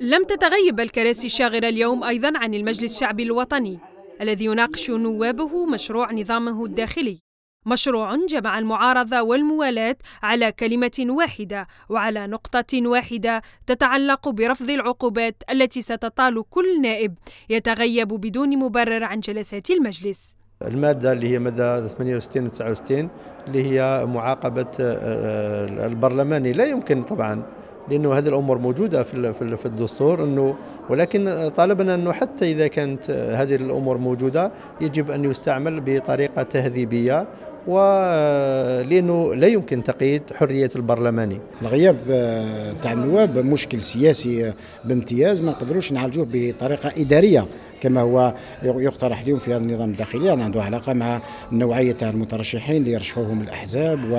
لم تتغيب الكراسي الشاغرة اليوم أيضا عن المجلس الشعبي الوطني الذي يناقش نوابه مشروع نظامه الداخلي مشروع جمع المعارضة والموالاة على كلمة واحدة وعلى نقطة واحدة تتعلق برفض العقوبات التي ستطال كل نائب يتغيب بدون مبرر عن جلسات المجلس الماده اللي هي ماده 68 و 69 اللي هي معاقبه آه، آه، البرلماني لا يمكن طبعا لانه هذه الامور موجوده في في الدستور انه ولكن طالبنا انه حتى اذا كانت هذه الامور موجوده يجب ان يستعمل بطريقه تهذيبيه ولانه لا يمكن تقييد حريه البرلماني. الغياب آه، تاع النواب مشكل سياسي آه، بامتياز ما نقدروش نعالجوه بطريقه اداريه كما هو يقترح اليوم في هذا النظام الداخلي يعني عنده علاقه مع نوعيه تاع المترشحين اللي يرشحوهم الاحزاب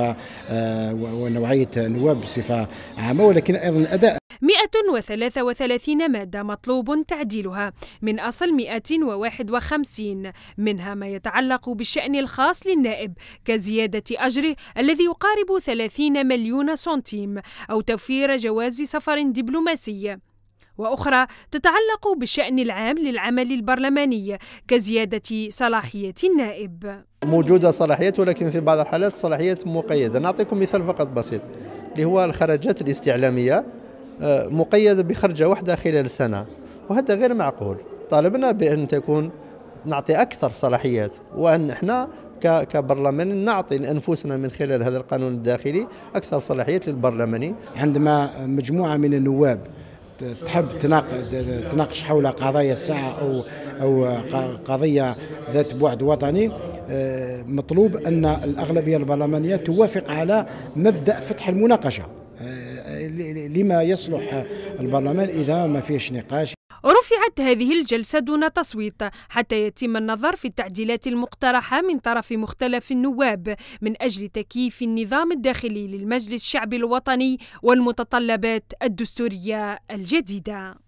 آه، ونوعيه نواب بصفه عامه ولكن ايضا الاداء 133 مادة مطلوب تعديلها من أصل 151 منها ما يتعلق بالشأن الخاص للنائب كزيادة أجره الذي يقارب 30 مليون سنتيم أو توفير جواز سفر دبلوماسي واخرى تتعلق بالشان العام للعمل البرلماني كزياده صلاحيه النائب. موجوده صلاحيات ولكن في بعض الحالات صلاحية مقيده، نعطيكم مثال فقط بسيط اللي هو الخرجات الاستعلاميه آه، مقيدة بخرجة واحدة خلال سنة وهذا غير معقول طالبنا بأن تكون نعطي أكثر صلاحيات وأن احنا كبرلمان نعطي أنفسنا من خلال هذا القانون الداخلي أكثر صلاحيات للبرلماني عندما مجموعة من النواب تحب تناقش حول قضايا الساعة أو أو قضية ذات بعد وطني آه، مطلوب أن الأغلبية البرلمانية توافق على مبدأ فتح المناقشة آه، لما يصلح البرلمان إذا ما فيش نقاش رفعت هذه الجلسة دون تصويت حتى يتم النظر في التعديلات المقترحة من طرف مختلف النواب من أجل تكييف النظام الداخلي للمجلس الشعبي الوطني والمتطلبات الدستورية الجديدة